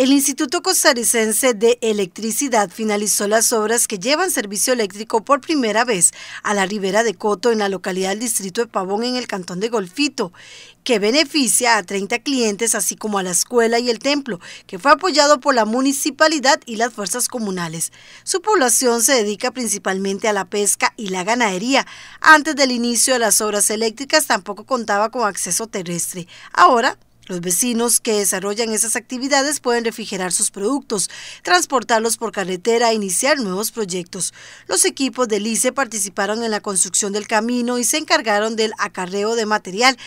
El Instituto Costarricense de Electricidad finalizó las obras que llevan servicio eléctrico por primera vez a la ribera de Coto en la localidad del distrito de Pavón en el cantón de Golfito, que beneficia a 30 clientes así como a la escuela y el templo, que fue apoyado por la municipalidad y las fuerzas comunales. Su población se dedica principalmente a la pesca y la ganadería. Antes del inicio de las obras eléctricas tampoco contaba con acceso terrestre. Ahora los vecinos que desarrollan esas actividades pueden refrigerar sus productos, transportarlos por carretera e iniciar nuevos proyectos. Los equipos del ICE participaron en la construcción del camino y se encargaron del acarreo de material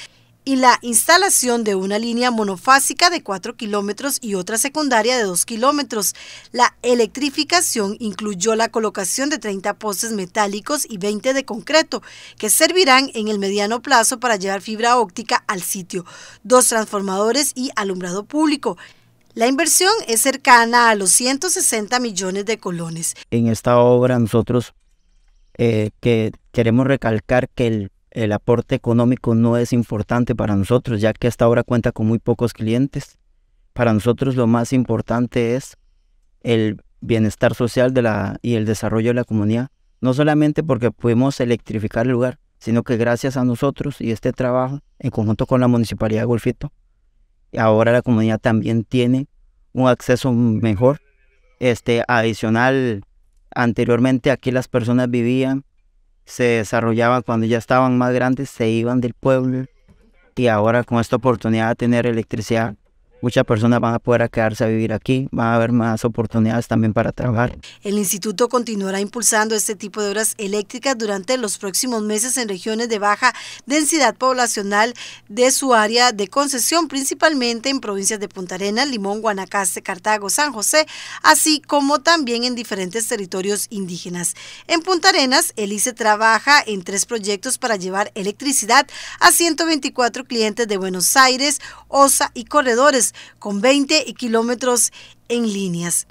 y la instalación de una línea monofásica de 4 kilómetros y otra secundaria de 2 kilómetros. La electrificación incluyó la colocación de 30 postes metálicos y 20 de concreto, que servirán en el mediano plazo para llevar fibra óptica al sitio, dos transformadores y alumbrado público. La inversión es cercana a los 160 millones de colones. En esta obra nosotros eh, queremos recalcar que el el aporte económico no es importante para nosotros, ya que hasta ahora cuenta con muy pocos clientes. Para nosotros lo más importante es el bienestar social de la, y el desarrollo de la comunidad, no solamente porque pudimos electrificar el lugar, sino que gracias a nosotros y este trabajo en conjunto con la Municipalidad de Golfito, ahora la comunidad también tiene un acceso mejor, este, adicional. Anteriormente aquí las personas vivían se desarrollaban cuando ya estaban más grandes, se iban del pueblo y ahora con esta oportunidad de tener electricidad, Muchas personas van a poder quedarse a vivir aquí, van a haber más oportunidades también para trabajar. El instituto continuará impulsando este tipo de obras eléctricas durante los próximos meses en regiones de baja densidad poblacional de su área de concesión, principalmente en provincias de Punta Arenas, Limón, Guanacaste, Cartago, San José, así como también en diferentes territorios indígenas. En Punta Arenas, el ICE trabaja en tres proyectos para llevar electricidad a 124 clientes de Buenos Aires, OSA y Corredores con 20 kilómetros en líneas.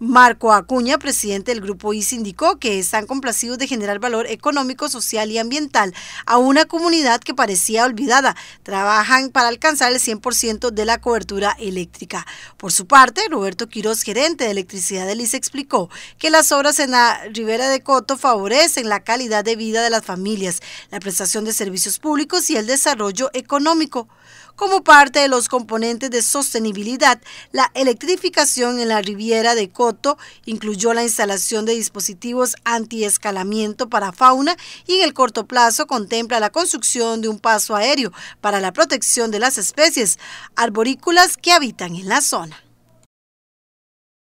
Marco Acuña, presidente del Grupo ICE, indicó que están complacidos de generar valor económico, social y ambiental a una comunidad que parecía olvidada. Trabajan para alcanzar el 100% de la cobertura eléctrica. Por su parte, Roberto Quiroz, gerente de electricidad del ICE, explicó que las obras en la Ribera de Coto favorecen la calidad de vida de las familias, la prestación de servicios públicos y el desarrollo económico. Como parte de los componentes de sostenibilidad, la electrificación en la Riviera de Coto incluyó la instalación de dispositivos antiescalamiento para fauna y en el corto plazo contempla la construcción de un paso aéreo para la protección de las especies arborícolas que habitan en la zona.